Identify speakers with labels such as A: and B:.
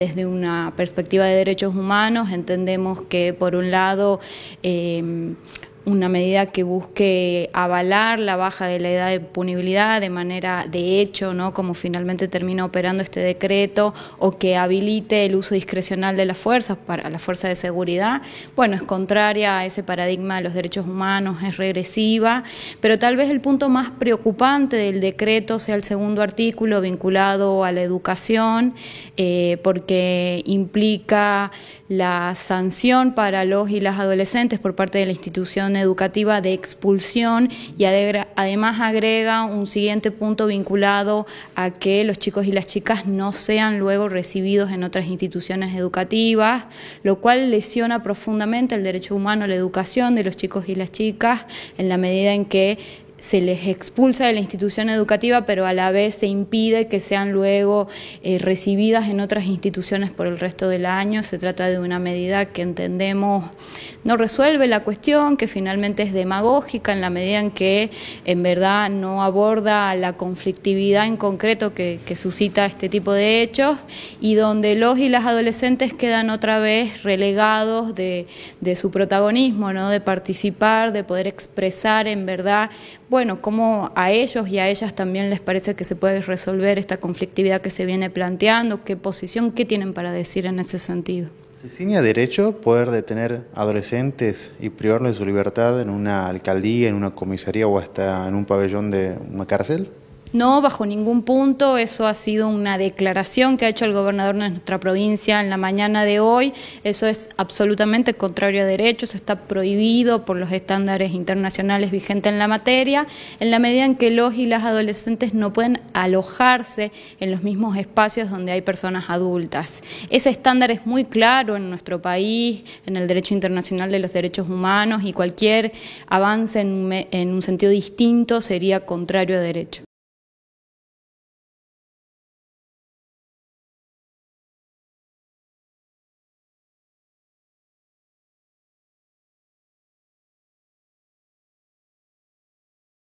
A: Desde una perspectiva de derechos humanos entendemos que, por un lado, eh, una medida que busque avalar la baja de la edad de punibilidad de manera de hecho, ¿no? como finalmente termina operando este decreto, o que habilite el uso discrecional de las fuerzas para la fuerza de seguridad, bueno, es contraria a ese paradigma de los derechos humanos, es regresiva, pero tal vez el punto más preocupante del decreto sea el segundo artículo vinculado a la educación, eh, porque implica la sanción para los y las adolescentes por parte de la institución educativa de expulsión y además agrega un siguiente punto vinculado a que los chicos y las chicas no sean luego recibidos en otras instituciones educativas, lo cual lesiona profundamente el derecho humano a la educación de los chicos y las chicas en la medida en que se les expulsa de la institución educativa, pero a la vez se impide que sean luego eh, recibidas en otras instituciones por el resto del año. Se trata de una medida que entendemos no resuelve la cuestión, que finalmente es demagógica en la medida en que en verdad no aborda la conflictividad en concreto que, suscita este tipo de hechos y donde los y las adolescentes quedan otra vez relegados de, de su protagonismo, ¿no? de participar, de poder expresar en verdad bueno, cómo a ellos y a ellas también les parece que se puede resolver esta conflictividad que se viene planteando, qué posición, qué tienen para decir en ese sentido.
B: ¿Se ciña derecho poder detener adolescentes y privarlos de su libertad en una alcaldía, en una comisaría o hasta en un pabellón de una cárcel?
A: No, bajo ningún punto. Eso ha sido una declaración que ha hecho el gobernador de nuestra provincia en la mañana de hoy. Eso es absolutamente contrario a derechos, Eso está prohibido por los estándares internacionales vigentes en la materia. En la medida en que los y las adolescentes no pueden alojarse en los mismos espacios donde hay personas adultas. Ese estándar es muy claro en nuestro país, en el derecho internacional de los derechos humanos y cualquier avance en, en un sentido distinto sería contrario
B: a derecho.